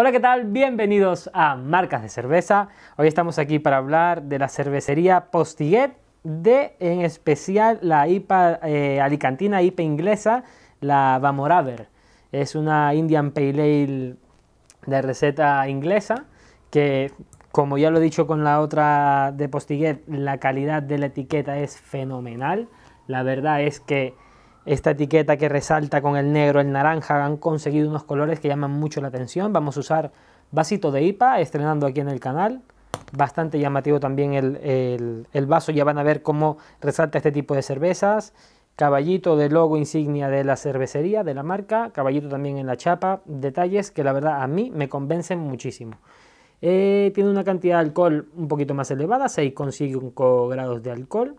Hola, ¿qué tal? Bienvenidos a Marcas de Cerveza. Hoy estamos aquí para hablar de la cervecería Postiguet, de en especial la IPA eh, alicantina, IPA inglesa, la Vamoraver. Es una Indian Pale Ale de receta inglesa que, como ya lo he dicho con la otra de Postiguet, la calidad de la etiqueta es fenomenal. La verdad es que esta etiqueta que resalta con el negro, el naranja, han conseguido unos colores que llaman mucho la atención. Vamos a usar vasito de IPA, estrenando aquí en el canal. Bastante llamativo también el, el, vaso, ya van a ver cómo resalta este tipo de cervezas. Caballito de logo insignia de la cervecería, de la marca, caballito también en la chapa, detalles que la verdad a mí me convencen muchísimo. Eh, tiene una cantidad de alcohol un poquito más elevada, 6,5 grados de alcohol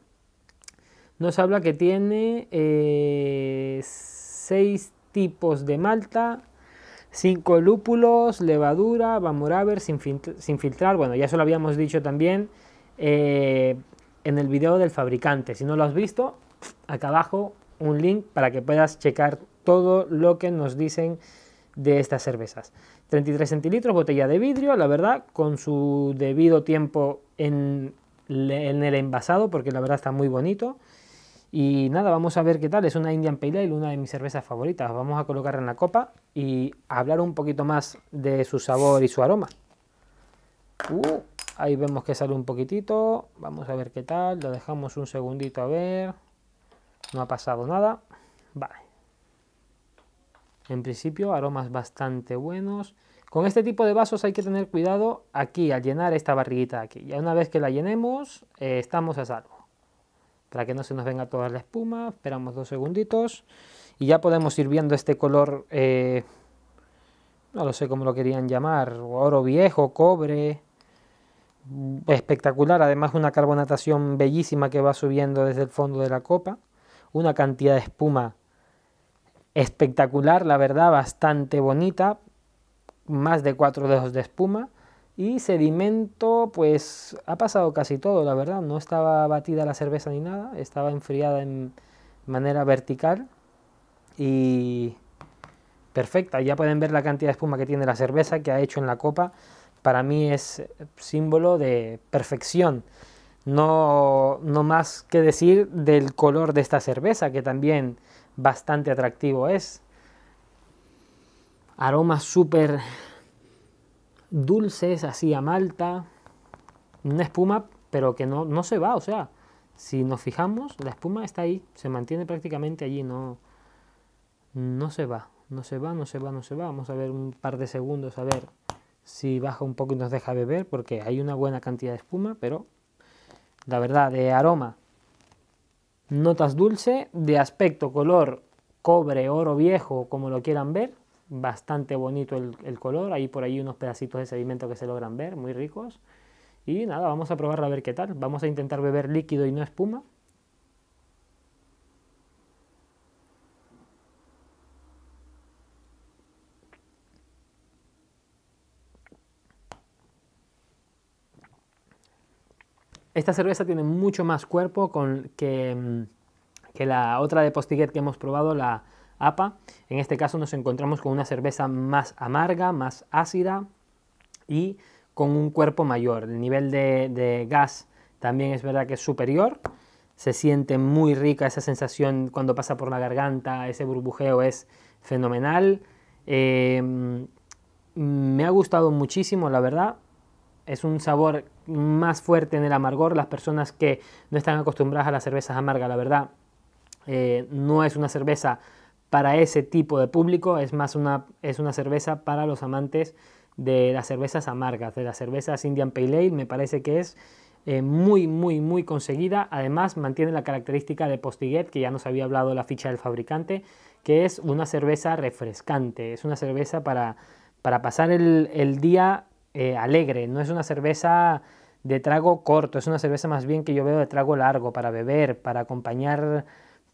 nos habla que tiene eh, seis tipos de malta, cinco lúpulos, levadura, a sin, sin filtrar. Bueno, ya eso lo habíamos dicho también eh, en el video del fabricante. Si no lo has visto, acá abajo un link para que puedas checar todo lo que nos dicen de estas cervezas. 33 centilitros, botella de vidrio, la verdad, con su debido tiempo en, en el envasado, porque la verdad está muy bonito. Y nada, vamos a ver qué tal. Es una Indian Pale Ale, una de mis cervezas favoritas. Vamos a colocarla en la copa y hablar un poquito más de su sabor y su aroma. Uh, ahí vemos que sale un poquitito. Vamos a ver qué tal. Lo dejamos un segundito a ver. No ha pasado nada. Vale. En principio, aromas bastante buenos. Con este tipo de vasos hay que tener cuidado aquí, al llenar esta barriguita aquí. Ya una vez que la llenemos, eh, estamos a salvo para que no se nos venga toda la espuma, esperamos dos segunditos y ya podemos ir viendo este color, eh, no lo sé cómo lo querían llamar, oro viejo, cobre, mm, espectacular, además una carbonatación bellísima que va subiendo desde el fondo de la copa, una cantidad de espuma espectacular, la verdad, bastante bonita, más de cuatro dedos de espuma, y sedimento, pues ha pasado casi todo, la verdad. No estaba batida la cerveza ni nada, estaba enfriada en manera vertical y perfecta. Ya pueden ver la cantidad de espuma que tiene la cerveza que ha hecho en la copa. Para mí es símbolo de perfección. No, no más que decir del color de esta cerveza, que también bastante atractivo es. Aroma súper dulces, así a malta, una espuma, pero que no, no se va, o sea, si nos fijamos, la espuma está ahí, se mantiene prácticamente allí, no, no se va, no se va, no se va, no se va. Vamos a ver un par de segundos a ver si baja un poco y nos deja beber, porque hay una buena cantidad de espuma, pero la verdad, de aroma, notas dulce, de aspecto, color, cobre, oro viejo, como lo quieran ver, bastante bonito el, color, hay por ahí unos pedacitos de sedimento que se logran ver, muy ricos. Y nada, vamos a probarla a ver qué tal. Vamos a intentar beber líquido y no espuma. Esta cerveza tiene mucho más cuerpo con que, mm, que la otra de Postiguet que hemos probado, la, APA. En este caso nos encontramos con una cerveza más amarga, más ácida y con un cuerpo mayor. El nivel de, gas también es verdad que es superior. Se siente muy rica esa sensación cuando pasa por la garganta, ese burbujeo es fenomenal. Em, me ha gustado muchísimo, la verdad. Es un sabor más fuerte en el amargor. Las personas que no están acostumbradas a las cervezas amargas, la verdad, eh, no es una cerveza para ese tipo de público, es más una, es una cerveza para los amantes de las cervezas amargas, de las cervezas Indian Pale Ale, me parece que es eh, muy, muy, muy conseguida. Además, mantiene la característica de Postiguet, que ya nos había hablado la ficha del fabricante, que es una cerveza refrescante, es una cerveza para, para pasar el, día eh, alegre, no es una cerveza de trago corto, es una cerveza más bien que yo veo de trago largo, para beber, para acompañar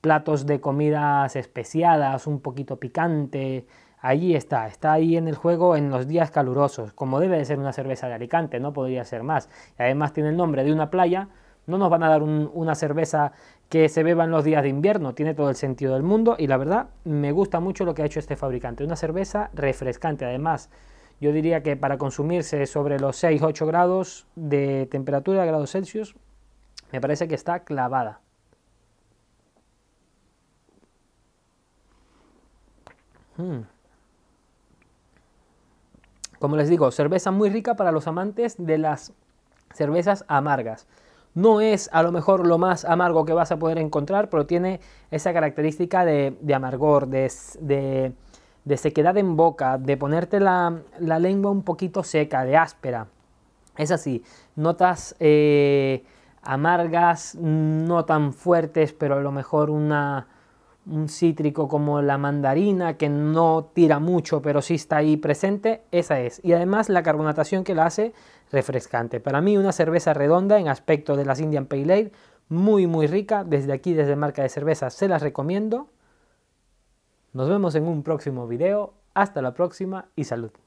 platos de comidas especiadas, un poquito picante. Allí está, está ahí en el juego en los días calurosos, como debe de ser una cerveza de Alicante, no podría ser más. además tiene el nombre de una playa, no nos van a dar una cerveza que se beba en los días de invierno, tiene todo el sentido del mundo y la verdad me gusta mucho lo que ha hecho este fabricante, una cerveza refrescante además. Yo diría que para consumirse sobre los 6-8 grados de temperatura, grados Celsius, me parece que está clavada. Hmm. Como les digo, cerveza muy rica para los amantes de las cervezas amargas. No es a lo mejor lo más amargo que vas a poder encontrar, pero tiene esa característica de, amargor, de, sequedad en boca, de ponerte la, lengua un poquito seca, de áspera. Es así, notas eh, amargas, no tan fuertes, pero a lo mejor una, un cítrico como la mandarina que no tira mucho pero sí está ahí presente, esa es. Y además la carbonatación que la hace refrescante. Para mí una cerveza redonda en aspecto de las Indian Pale Ale, muy muy rica. Desde aquí, desde Marca de Cerveza, se las recomiendo. Nos vemos en un próximo video. Hasta la próxima y salud.